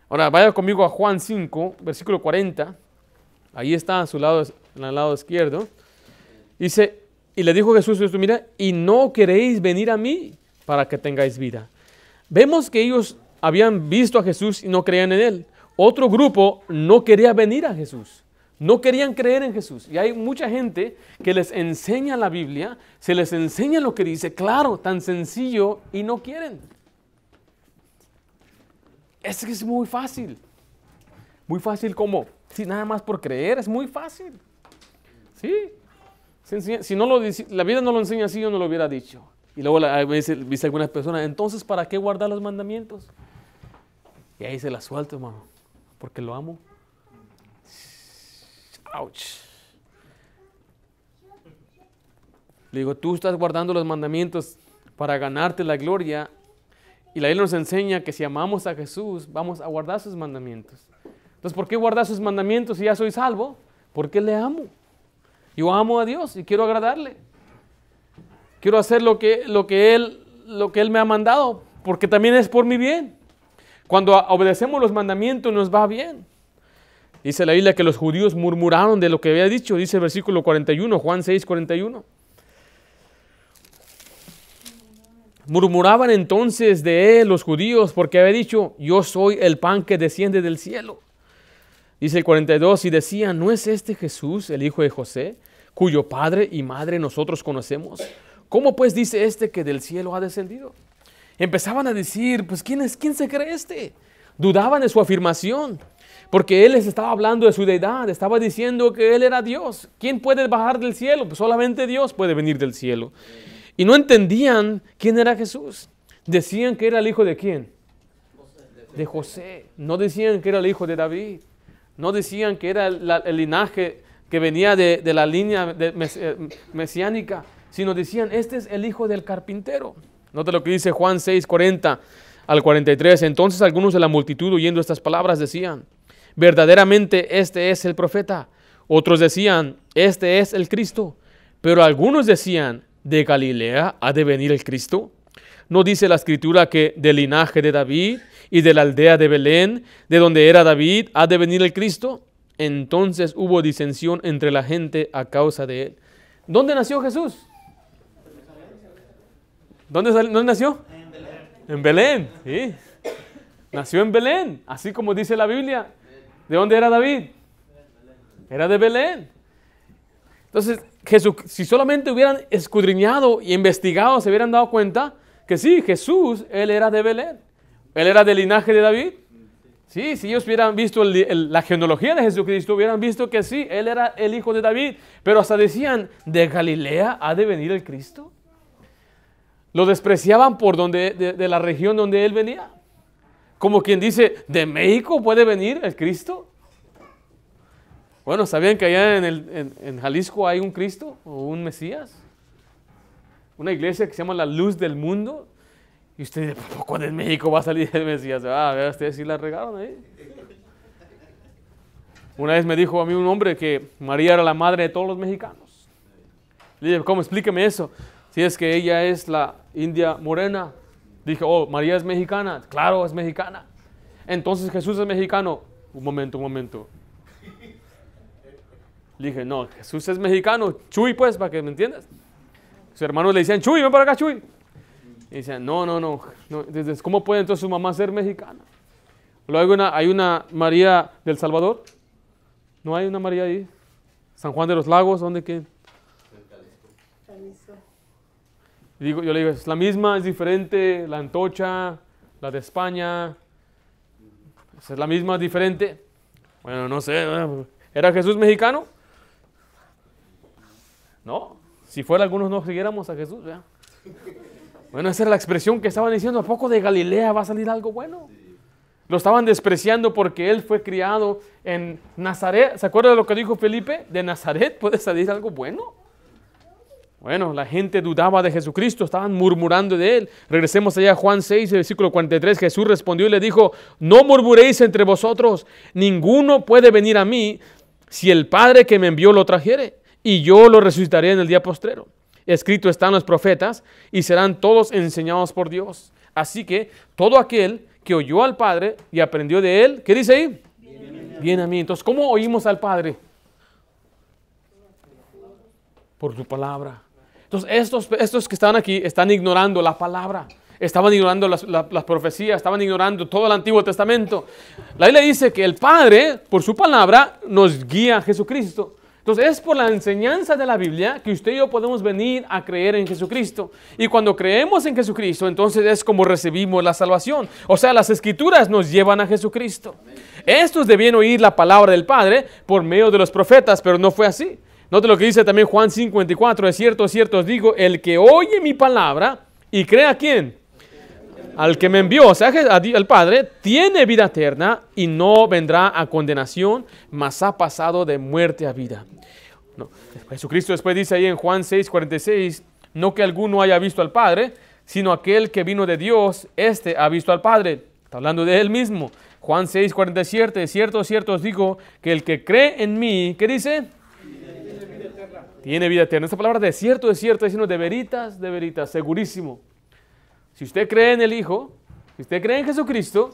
Ahora vaya conmigo a Juan 5, versículo 40. Ahí está a su lado, en lado izquierdo. Dice, y le dijo Jesús, mira, y no queréis venir a mí para que tengáis vida. Vemos que ellos habían visto a Jesús y no creían en él. Otro grupo no quería venir a Jesús. No querían creer en Jesús. Y hay mucha gente que les enseña la Biblia, se les enseña lo que dice, claro, tan sencillo, y no quieren. Es que es muy fácil. Muy fácil como, si nada más por creer, es muy fácil. Sí. Si no lo la vida no lo enseña así, yo no lo hubiera dicho. Y luego dice, dice algunas personas, entonces, ¿para qué guardar los mandamientos? Y ahí se la suelto, hermano, porque lo amo. Le digo, tú estás guardando los mandamientos para ganarte la gloria. Y la Biblia nos enseña que si amamos a Jesús, vamos a guardar sus mandamientos. Entonces, ¿por qué guardar sus mandamientos si ya soy salvo? Porque le amo. Yo amo a Dios y quiero agradarle. Quiero hacer lo que, lo que, él, lo que él me ha mandado, porque también es por mi bien. Cuando obedecemos los mandamientos nos va bien. Dice la Biblia que los judíos murmuraron de lo que había dicho, dice el versículo 41, Juan 6, 41. Murmuraban entonces de él los judíos porque había dicho, yo soy el pan que desciende del cielo. Dice el 42, y decían, ¿no es este Jesús, el hijo de José, cuyo padre y madre nosotros conocemos? ¿Cómo pues dice este que del cielo ha descendido? Empezaban a decir, pues ¿quién, es, quién se cree este? Dudaban de su afirmación. Porque él les estaba hablando de su deidad, estaba diciendo que él era Dios. ¿Quién puede bajar del cielo? Pues solamente Dios puede venir del cielo. Y no entendían quién era Jesús. Decían que era el hijo de quién? De José. No decían que era el hijo de David. No decían que era el, linaje que venía de, la línea eh, mesiánica, sino decían, este es el hijo del carpintero. note lo que dice Juan 6, 40 al 43. Entonces algunos de la multitud oyendo estas palabras decían, verdaderamente este es el profeta. Otros decían, este es el Cristo. Pero algunos decían, ¿de Galilea ha de venir el Cristo? ¿No dice la escritura que del linaje de David y de la aldea de Belén, de donde era David, ha de venir el Cristo? Entonces hubo disensión entre la gente a causa de él. ¿Dónde nació Jesús? ¿Dónde, nació? En Belén. En Belén, Nació en Belén, así como dice la Biblia. ¿De dónde era David? Era de Belén. Entonces, Jesús, si solamente hubieran escudriñado y investigado, se hubieran dado cuenta que sí, Jesús, él era de Belén. Él era del linaje de David. Sí, si ellos hubieran visto la genealogía de Jesucristo, hubieran visto que sí, él era el hijo de David. Pero hasta decían, ¿de Galilea ha de venir el Cristo? Lo despreciaban por donde, de la región donde él venía. Como quien dice, ¿de México puede venir el Cristo? Bueno, ¿sabían que allá en, Jalisco hay un Cristo o un Mesías? Una iglesia que se llama la luz del mundo. Y usted dice, ¿cuándo en México va a salir el Mesías? Ah, a ver, ustedes sí la regaron ahí. ¿eh? Una vez me dijo a mí un hombre que María era la madre de todos los mexicanos. Le dije, ¿cómo? Explíqueme eso. Si es que ella es la india morena Dije, oh, María es mexicana. Claro, es mexicana. Entonces Jesús es mexicano. Un momento, un momento. Dije, no, Jesús es mexicano. Chuy, pues, para que me entiendas. Sus hermanos le decían, Chuy, ven para acá, Chuy. Y decían, no, no, no. Entonces, ¿Cómo puede entonces su mamá ser mexicana? Luego hay una, María del Salvador. ¿No hay una María ahí? San Juan de los Lagos, ¿dónde qué? yo le digo, es la misma, es diferente, la antocha, la de España, pues, es la misma, es diferente. Bueno, no sé, ¿era Jesús mexicano? No, si fuera algunos no siguiéramos a Jesús, Bueno, esa era la expresión que estaban diciendo, ¿a poco de Galilea va a salir algo bueno? Lo estaban despreciando porque él fue criado en Nazaret. ¿Se acuerda de lo que dijo Felipe? De Nazaret puede salir algo bueno. Bueno, la gente dudaba de Jesucristo, estaban murmurando de él. Regresemos allá a Juan 6, versículo 43. Jesús respondió y le dijo, no murmuréis entre vosotros, ninguno puede venir a mí si el Padre que me envió lo trajere, y yo lo resucitaré en el día postrero. Escrito están los profetas, y serán todos enseñados por Dios. Así que todo aquel que oyó al Padre y aprendió de él, ¿qué dice ahí? Viene a mí. Entonces, ¿cómo oímos al Padre? Por tu palabra. Entonces, estos, que están aquí están ignorando la palabra estaban ignorando las, profecías, estaban ignorando todo el Antiguo Testamento. La Biblia dice que el Padre, por su palabra, nos guía a Jesucristo. Entonces es por la enseñanza de la Biblia que usted y yo podemos venir a creer en Jesucristo. Y cuando creemos en Jesucristo, entonces es como recibimos la salvación. O sea, las escrituras nos llevan a Jesucristo. Estos debían oír la palabra del Padre por medio de los profetas, pero no fue así. Note lo que dice también Juan 54, es cierto, es cierto, os digo, el que oye mi palabra y cree a quién, al que me envió, o sea, al Padre, tiene vida eterna y no vendrá a condenación, mas ha pasado de muerte a vida. Jesucristo después dice ahí en Juan 6, 46, no que alguno haya visto al Padre, sino aquel que vino de Dios, este ha visto al Padre. Está hablando de él mismo. Juan 6, 47, cierto, cierto os digo, que el que cree en mí, ¿qué dice? tiene vida eterna. Esta palabra de cierto, de cierto, diciendo de veritas, de veritas, segurísimo. Si usted cree en el Hijo, si usted cree en Jesucristo,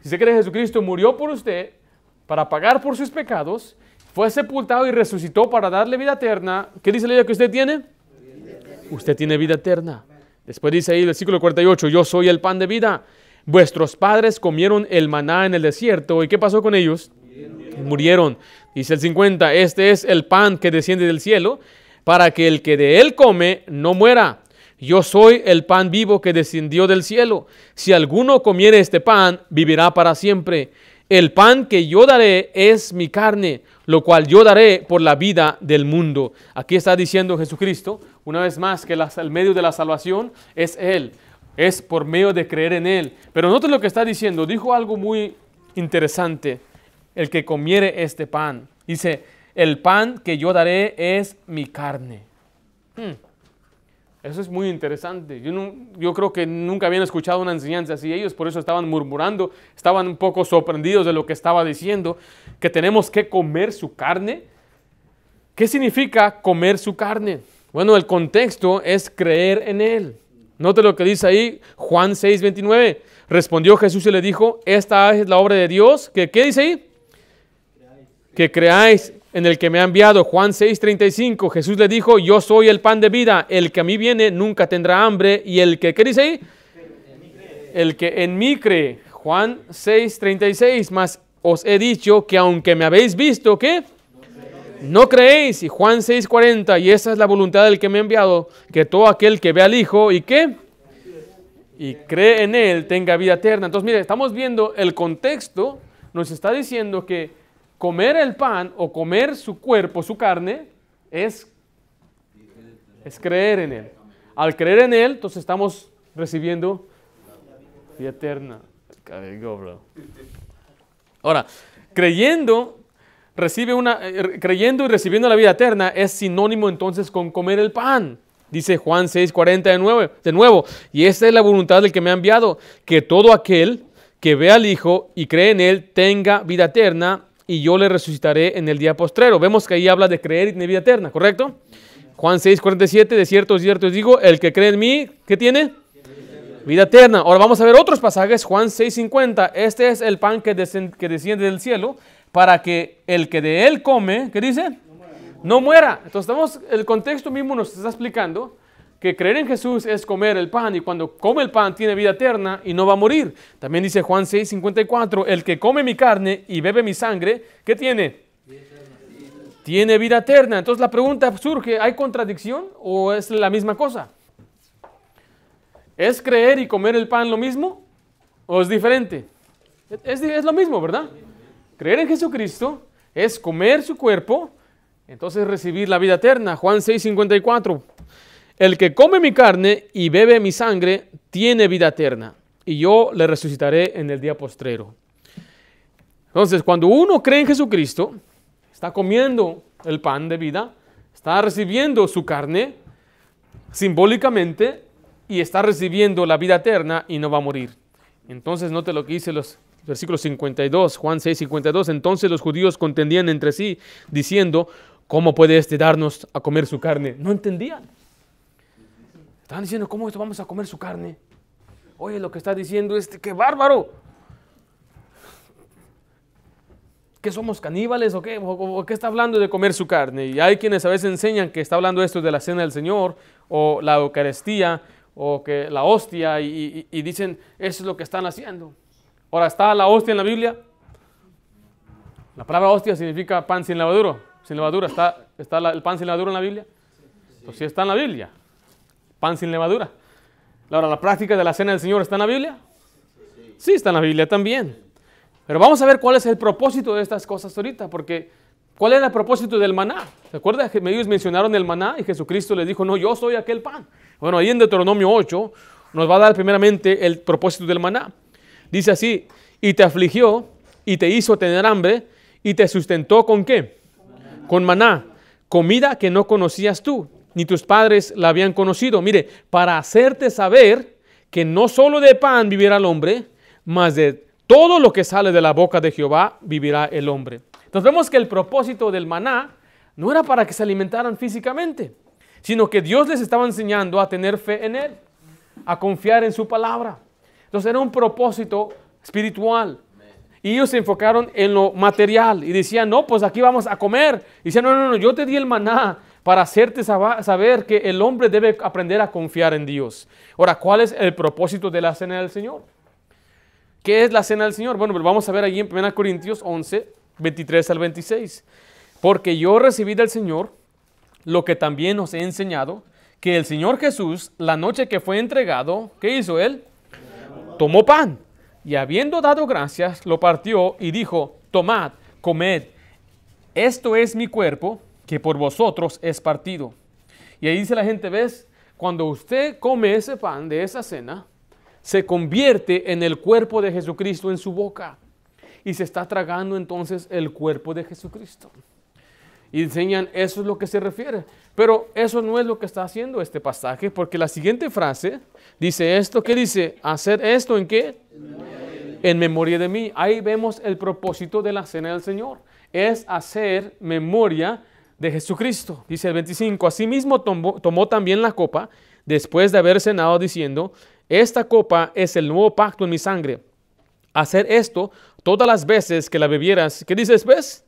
si usted cree que Jesucristo murió por usted para pagar por sus pecados, fue sepultado y resucitó para darle vida eterna, ¿qué dice la idea que usted tiene? Usted tiene vida eterna. Después dice ahí el versículo 48, yo soy el pan de vida. Vuestros padres comieron el maná en el desierto. ¿Y qué pasó con ellos? Murieron. Dice el 50, este es el pan que desciende del cielo, para que el que de él come no muera. Yo soy el pan vivo que descendió del cielo. Si alguno comiere este pan, vivirá para siempre. El pan que yo daré es mi carne, lo cual yo daré por la vida del mundo. Aquí está diciendo Jesucristo, una vez más, que el medio de la salvación es Él, es por medio de creer en Él. Pero noten lo que está diciendo, dijo algo muy interesante el que comiere este pan. Dice, el pan que yo daré es mi carne. Hmm. Eso es muy interesante. Yo, creo que nunca habían escuchado una enseñanza así. Ellos por eso estaban murmurando, estaban un poco sorprendidos de lo que estaba diciendo, que tenemos que comer su carne. ¿Qué significa comer su carne? Bueno, el contexto es creer en Él. Note lo que dice ahí Juan 6, 29. Respondió Jesús y le dijo, esta es la obra de Dios. qué dice ahí? que creáis en el que me ha enviado. Juan 6:35, Jesús le dijo, yo soy el pan de vida, el que a mí viene nunca tendrá hambre, y el que, ¿qué dice ahí? El que en mí cree. Juan 6:36, más os he dicho que aunque me habéis visto, ¿qué? No creéis. Y Juan 6:40, y esa es la voluntad del que me ha enviado, que todo aquel que ve al Hijo y qué? Y cree en Él tenga vida eterna. Entonces, mire, estamos viendo el contexto, nos está diciendo que comer el pan o comer su cuerpo, su carne, es, es creer en Él. Al creer en Él, entonces estamos recibiendo vida eterna. Ahora, creyendo, recibe una, eh, creyendo y recibiendo la vida eterna es sinónimo entonces con comer el pan. Dice Juan 6, nuevo, de nuevo, y esta es la voluntad del que me ha enviado, que todo aquel que ve al Hijo y cree en Él tenga vida eterna y yo le resucitaré en el día postrero. Vemos que ahí habla de creer y tener vida eterna, ¿correcto? Juan 6, 47, de cierto, de cierto os digo, el que cree en mí, ¿qué tiene? Vida eterna. Ahora vamos a ver otros pasajes, Juan 6, 50, este es el pan que, que desciende del cielo para que el que de él come, ¿qué dice? No muera. Entonces, estamos, el contexto mismo nos está explicando que creer en Jesús es comer el pan y cuando come el pan tiene vida eterna y no va a morir. También dice Juan 6.54: el que come mi carne y bebe mi sangre, ¿qué tiene? tiene vida eterna. Entonces la pregunta surge, ¿hay contradicción o es la misma cosa? ¿Es creer y comer el pan lo mismo o es diferente? Es, es lo mismo, ¿verdad? Creer en Jesucristo es comer su cuerpo, entonces recibir la vida eterna. Juan 6, 54. El que come mi carne y bebe mi sangre tiene vida eterna, y yo le resucitaré en el día postrero. Entonces, cuando uno cree en Jesucristo, está comiendo el pan de vida, está recibiendo su carne simbólicamente y está recibiendo la vida eterna y no va a morir. Entonces, note lo que dice los versículos 52, Juan 6, 52. Entonces los judíos contendían entre sí, diciendo, ¿cómo puede este darnos a comer su carne? No entendían. Están diciendo, ¿cómo esto vamos a comer su carne? Oye, lo que está diciendo este, qué bárbaro. ¿Qué somos caníbales o qué? ¿O qué está hablando de comer su carne? Y hay quienes a veces enseñan que está hablando esto de la cena del Señor o la Eucaristía o que la hostia y, dicen, eso es lo que están haciendo. Ahora, ¿está la hostia en la Biblia? La palabra hostia significa pan sin levadura. Sin levadura, ¿está, está el pan sin levadura en la Biblia? Pues sí está en la Biblia pan sin levadura. Ahora, la práctica de la cena del Señor está en la Biblia. Sí, está en la Biblia también. Pero vamos a ver cuál es el propósito de estas cosas ahorita, porque ¿cuál era el propósito del maná? ¿Se acuerdan que ellos mencionaron el maná y Jesucristo les dijo, no, yo soy aquel pan? Bueno, ahí en Deuteronomio 8 nos va a dar primeramente el propósito del maná. Dice así, y te afligió y te hizo tener hambre y te sustentó con qué? Con maná, comida que no conocías tú ni tus padres la habían conocido. Mire, para hacerte saber que no solo de pan vivirá el hombre, mas de todo lo que sale de la boca de Jehová vivirá el hombre. Entonces vemos que el propósito del maná no era para que se alimentaran físicamente, sino que Dios les estaba enseñando a tener fe en Él, a confiar en su palabra. Entonces era un propósito espiritual. Y ellos se enfocaron en lo material y decían, no, pues aquí vamos a comer. Y decían, no, no, no, yo te di el maná para hacerte saber que el hombre debe aprender a confiar en Dios. Ahora, ¿cuál es el propósito de la cena del Señor? ¿Qué es la cena del Señor? Bueno, pues vamos a ver allí en 1 Corintios 11, 23 al 26. Porque yo recibí del Señor lo que también os he enseñado, que el Señor Jesús, la noche que fue entregado, ¿qué hizo él? Tomó pan y habiendo dado gracias, lo partió y dijo, tomad, comed, esto es mi cuerpo que por vosotros es partido. Y ahí dice la gente, ves, cuando usted come ese pan de esa cena, se convierte en el cuerpo de Jesucristo en su boca. Y se está tragando entonces el cuerpo de Jesucristo. Y enseñan, eso es lo que se refiere. Pero eso no es lo que está haciendo este pasaje, porque la siguiente frase dice esto, ¿qué dice? Hacer esto en qué? En memoria, de mí. Ahí vemos el propósito de la cena del Señor. Es hacer memoria de Jesucristo. Dice el 25, asimismo tomó, tomó también la copa después de haber cenado diciendo, esta copa es el nuevo pacto en mi sangre. Hacer esto todas las veces que la bebieras. ¿Qué dices, ves?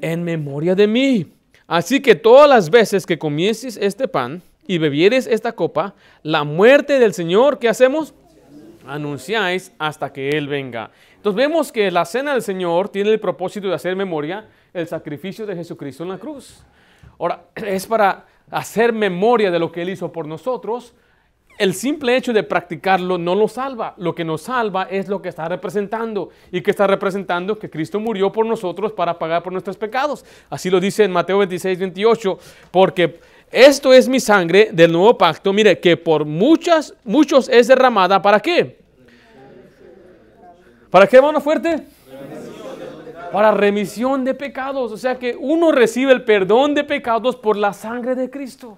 En memoria de mí. Así que todas las veces que comieses este pan y bebieres esta copa, la muerte del Señor, ¿qué hacemos? Anunciáis hasta que Él venga. Entonces vemos que la cena del Señor tiene el propósito de hacer memoria el sacrificio de Jesucristo en la cruz. Ahora, es para hacer memoria de lo que Él hizo por nosotros. El simple hecho de practicarlo no lo salva. Lo que nos salva es lo que está representando. Y que está representando que Cristo murió por nosotros para pagar por nuestros pecados. Así lo dice en Mateo 26, 28. Porque esto es mi sangre del nuevo pacto. Mire, que por muchas, muchos es derramada. ¿Para qué? ¿Para qué, hermano fuerte? para remisión de pecados. O sea que uno recibe el perdón de pecados por la sangre de Cristo.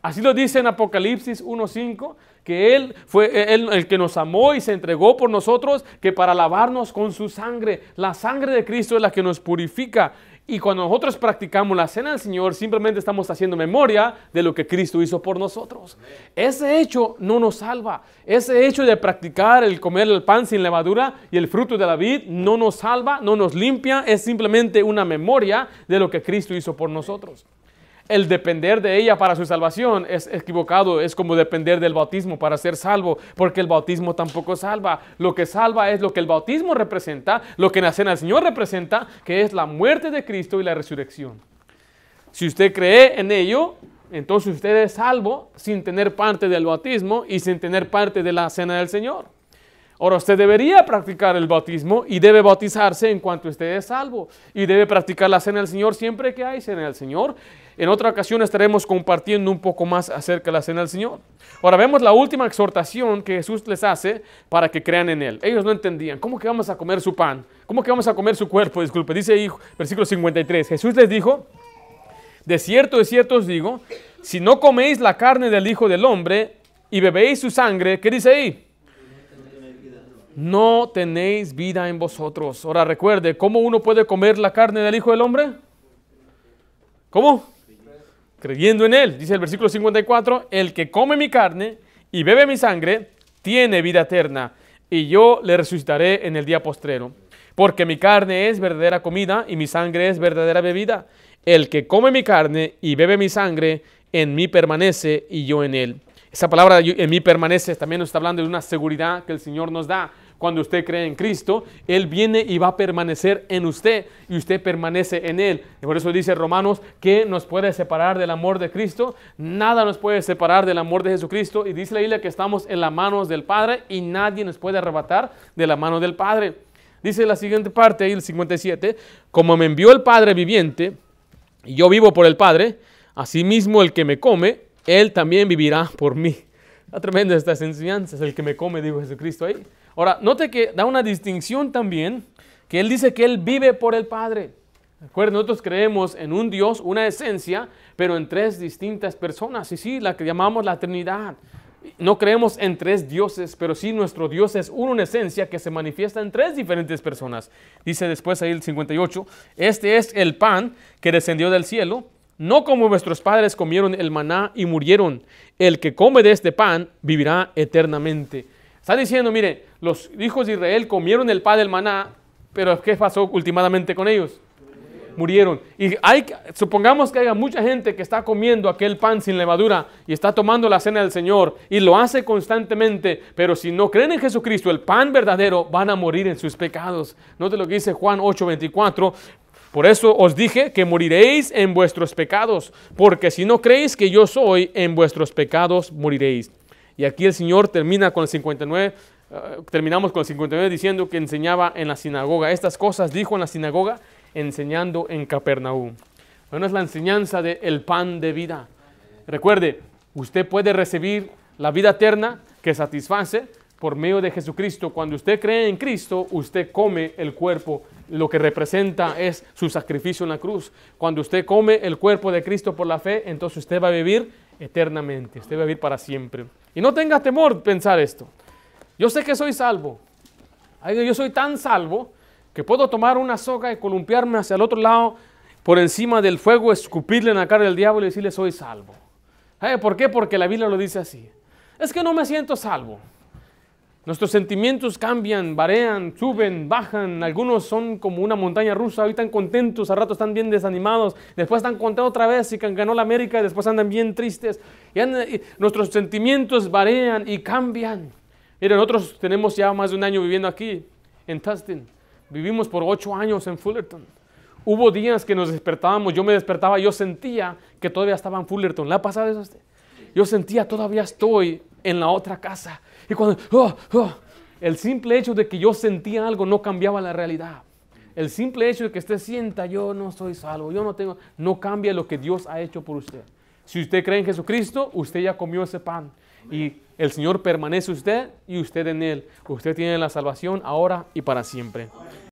Así lo dice en Apocalipsis 1.5, que Él fue el que nos amó y se entregó por nosotros, que para lavarnos con su sangre. La sangre de Cristo es la que nos purifica y cuando nosotros practicamos la cena del Señor, simplemente estamos haciendo memoria de lo que Cristo hizo por nosotros. Ese hecho no nos salva. Ese hecho de practicar el comer el pan sin levadura y el fruto de la vid no nos salva, no nos limpia. Es simplemente una memoria de lo que Cristo hizo por nosotros el depender de ella para su salvación es equivocado, es como depender del bautismo para ser salvo, porque el bautismo tampoco salva. Lo que salva es lo que el bautismo representa, lo que en la cena del Señor representa, que es la muerte de Cristo y la resurrección. Si usted cree en ello, entonces usted es salvo sin tener parte del bautismo y sin tener parte de la cena del Señor. Ahora usted debería practicar el bautismo y debe bautizarse en cuanto usted es salvo y debe practicar la cena del Señor siempre que hay cena del Señor en otra ocasión estaremos compartiendo un poco más acerca de la cena del Señor. Ahora vemos la última exhortación que Jesús les hace para que crean en Él. Ellos no entendían, ¿cómo que vamos a comer su pan? ¿Cómo que vamos a comer su cuerpo? Disculpe, dice ahí, versículo 53. Jesús les dijo, de cierto, de cierto os digo, si no coméis la carne del Hijo del Hombre y bebéis su sangre, ¿qué dice ahí? No tenéis vida en vosotros. Ahora recuerde, ¿cómo uno puede comer la carne del Hijo del Hombre? ¿Cómo? creyendo en Él. Dice el versículo 54, el que come mi carne y bebe mi sangre, tiene vida eterna, y yo le resucitaré en el día postrero. Porque mi carne es verdadera comida y mi sangre es verdadera bebida. El que come mi carne y bebe mi sangre, en mí permanece y yo en él. Esa palabra en mí permanece también nos está hablando de una seguridad que el Señor nos da. Cuando usted cree en Cristo, Él viene y va a permanecer en usted y usted permanece en Él. por eso dice Romanos, ¿qué nos puede separar del amor de Cristo? Nada nos puede separar del amor de Jesucristo. Y dice la Biblia que estamos en las manos del Padre y nadie nos puede arrebatar de la mano del Padre. Dice la siguiente parte, ahí el 57, como me envió el Padre viviente, y yo vivo por el Padre, asimismo el que me come, él también vivirá por mí. Está tremenda estas enseñanzas, el que me come, dijo Jesucristo ahí. Ahora, note que da una distinción también, que él dice que él vive por el Padre. Recuerden, nosotros creemos en un Dios, una esencia, pero en tres distintas personas. Y sí, la que llamamos la Trinidad. No creemos en tres dioses, pero sí nuestro Dios es una esencia que se manifiesta en tres diferentes personas. Dice después ahí el 58, este es el pan que descendió del cielo, no como vuestros padres comieron el maná y murieron. El que come de este pan vivirá eternamente. Está diciendo, mire, los hijos de Israel comieron el pan del maná, pero ¿qué pasó últimamente con ellos? Murieron. Y hay, supongamos que haya mucha gente que está comiendo aquel pan sin levadura y está tomando la cena del Señor y lo hace constantemente, pero si no creen en Jesucristo, el pan verdadero, van a morir en sus pecados. Note lo que dice Juan 8:24. Por eso os dije que moriréis en vuestros pecados, porque si no creéis que yo soy, en vuestros pecados moriréis. Y aquí el Señor termina con el 59, eh, terminamos con el 59 diciendo que enseñaba en la sinagoga. Estas cosas dijo en la sinagoga enseñando en Capernaum. Bueno, es la enseñanza del el pan de vida. Recuerde, usted puede recibir la vida eterna que satisface por medio de Jesucristo. Cuando usted cree en Cristo, usted come el cuerpo. Lo que representa es su sacrificio en la cruz. Cuando usted come el cuerpo de Cristo por la fe, entonces usted va a vivir eternamente. Usted va a vivir para siempre. Y no tenga temor de pensar esto. Yo sé que soy salvo. Yo soy tan salvo que puedo tomar una soga y columpiarme hacia el otro lado por encima del fuego, escupirle en la cara del diablo y decirle soy salvo. Eh, ¿Por qué? Porque la Biblia lo dice así. Es que no me siento salvo. Nuestros sentimientos cambian, varean, suben, bajan. Algunos son como una montaña rusa, hoy están contentos, a rato están bien desanimados, después están contentos otra vez y ganó la América, después andan bien tristes. Y nuestros sentimientos varean y cambian. Miren, nosotros tenemos ya más de un año viviendo aquí, en Tustin. Vivimos por ocho años en Fullerton. Hubo días que nos despertábamos, yo me despertaba, yo sentía que todavía estaba en Fullerton. ¿La ha pasado eso a usted? Yo sentía, todavía estoy en la otra casa. Y cuando, oh, oh, el simple hecho de que yo sentía algo no cambiaba la realidad. El simple hecho de que usted sienta, yo no soy salvo, yo no tengo, no cambia lo que Dios ha hecho por usted. Si usted cree en Jesucristo, usted ya comió ese pan. Y el Señor permanece usted y usted en Él. Usted tiene la salvación ahora y para siempre.